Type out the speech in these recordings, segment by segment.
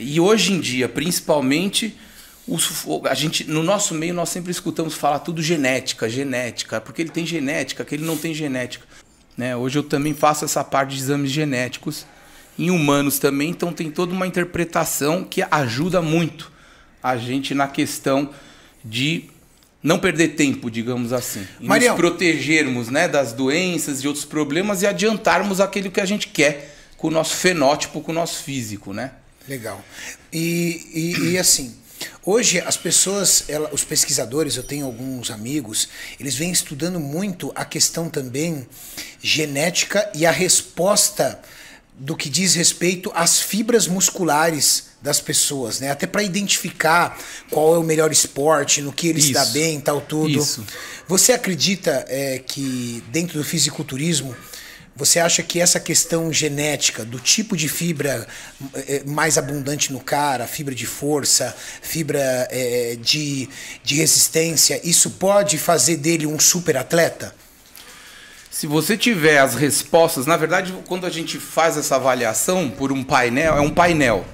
e hoje em dia, principalmente, os, a gente, no nosso meio, nós sempre escutamos falar tudo genética, genética, porque ele tem genética, que ele não tem genética. Né? Hoje eu também faço essa parte de exames genéticos em humanos também, então tem toda uma interpretação que ajuda muito a gente na questão de não perder tempo, digamos assim. E Marião, nos protegermos né, das doenças e outros problemas e adiantarmos aquilo que a gente quer com o nosso fenótipo, com o nosso físico, né? Legal. E, e, e assim, hoje as pessoas, ela, os pesquisadores, eu tenho alguns amigos, eles vêm estudando muito a questão também genética e a resposta do que diz respeito às fibras musculares das pessoas, né? Até para identificar qual é o melhor esporte, no que ele Isso. se dá bem, tal tudo. Isso. Você acredita é, que dentro do fisiculturismo você acha que essa questão genética, do tipo de fibra eh, eh, mais abundante no cara, fibra de força, fibra é, de, de resistência, isso pode fazer dele um super atleta? Se você tiver as respostas, na verdade, quando a gente faz essa avaliação por um painel, é um painel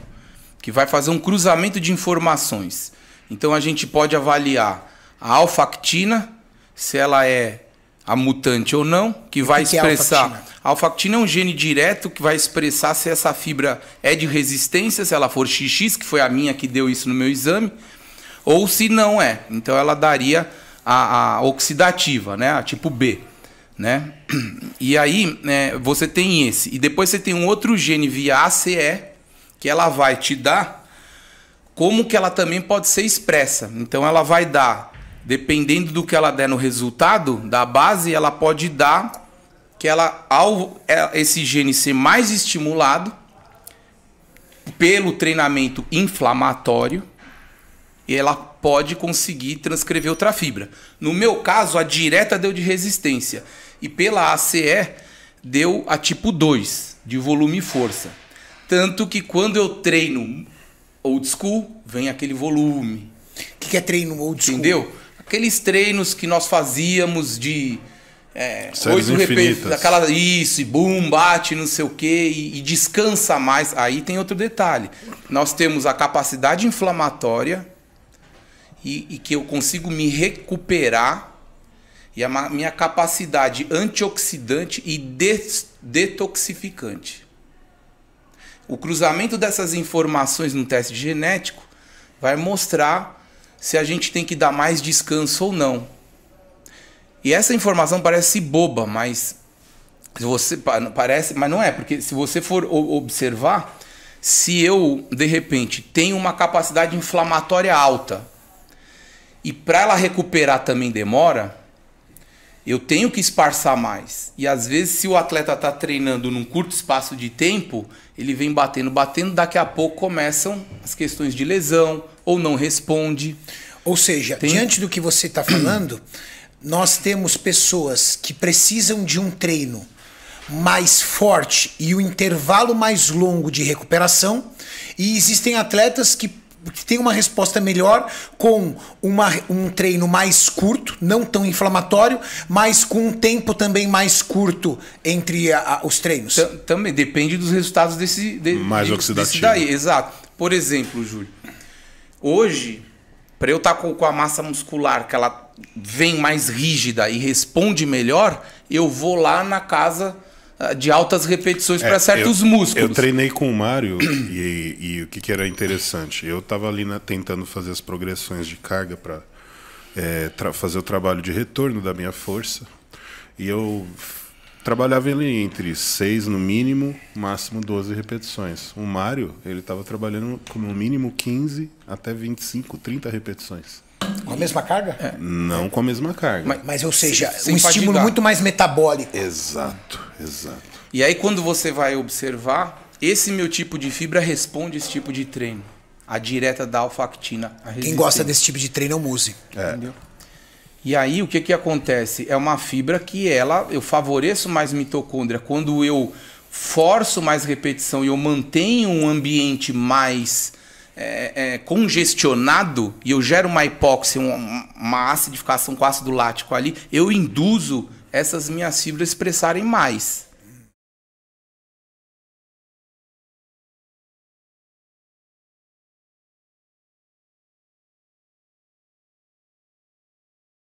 que vai fazer um cruzamento de informações. Então a gente pode avaliar a alfactina, se ela é a mutante ou não, que vai que expressar. Que é a alfactina é um gene direto que vai expressar se essa fibra é de resistência, se ela for XX, que foi a minha que deu isso no meu exame, ou se não é. Então ela daria a, a oxidativa, né? A tipo B. Né? E aí é, você tem esse. E depois você tem um outro gene via ACE, que ela vai te dar como que ela também pode ser expressa. Então ela vai dar dependendo do que ela der no resultado da base, ela pode dar que ela ao é, esse gene ser mais estimulado pelo treinamento inflamatório, e ela pode conseguir transcrever outra fibra. No meu caso, a direta deu de resistência e pela ACE deu a tipo 2, de volume e força. Tanto que quando eu treino old school, vem aquele volume. O que, que é treino old school? Entendeu? aqueles treinos que nós fazíamos de é, oito repetições, aquela isso, e bum bate, não sei o quê, e, e, descansa mais. Aí tem outro detalhe. Nós temos a capacidade inflamatória e, e que eu consigo me recuperar e a minha capacidade antioxidante e des, detoxificante. O cruzamento dessas informações no teste genético vai mostrar se a gente tem que dar mais descanso ou não. E essa informação parece boba, mas você parece, mas não é, porque se você for observar, se eu de repente tenho uma capacidade inflamatória alta e para ela recuperar também demora, eu tenho que esparçar mais. E às vezes, se o atleta está treinando num curto espaço de tempo, ele vem batendo, batendo, daqui a pouco começam as questões de lesão ou não responde. Ou seja, Tem... diante do que você está falando, nós temos pessoas que precisam de um treino mais forte e o um intervalo mais longo de recuperação, e existem atletas que que tem uma resposta melhor com uma, um treino mais curto, não tão inflamatório, mas com um tempo também mais curto entre a, a, os treinos. também depende dos resultados desse de, mais de, oxidativo. Desse daí, exato. Por exemplo, Júlio, hoje para eu estar tá com, com a massa muscular que ela vem mais rígida e responde melhor, eu vou lá na casa ah, de altas repetições é, para certos eu, músculos. Eu treinei com o Mário e, e, e, o que, que, era interessante? Eu estava ali na, tentando fazer as progressões de carga para é, fazer o trabalho de retorno da minha força. E eu trabalhava ele entre 6 no mínimo, máximo 12 repetições. O Mário, ele estava trabalhando com no mínimo 15 até 25, 30 repetições. Com a mesma carga? É. Não com a mesma carga. Mas, mas ou seja, Sem um estímulo muito mais metabólico. Exato. Exato. E aí quando você vai observar, esse meu tipo de fibra responde esse tipo de treino. A direta da alfactina. Quem gosta desse tipo de treino é o Muse. É. Entendeu? E aí o que, que acontece? É uma fibra que ela, eu favoreço mais mitocôndria quando eu forço mais repetição e eu mantenho um ambiente mais é, é, congestionado e eu gero uma hipóxia, uma, uma acidificação com ácido lático ali, eu induzo essas minhas fibras expressarem mais.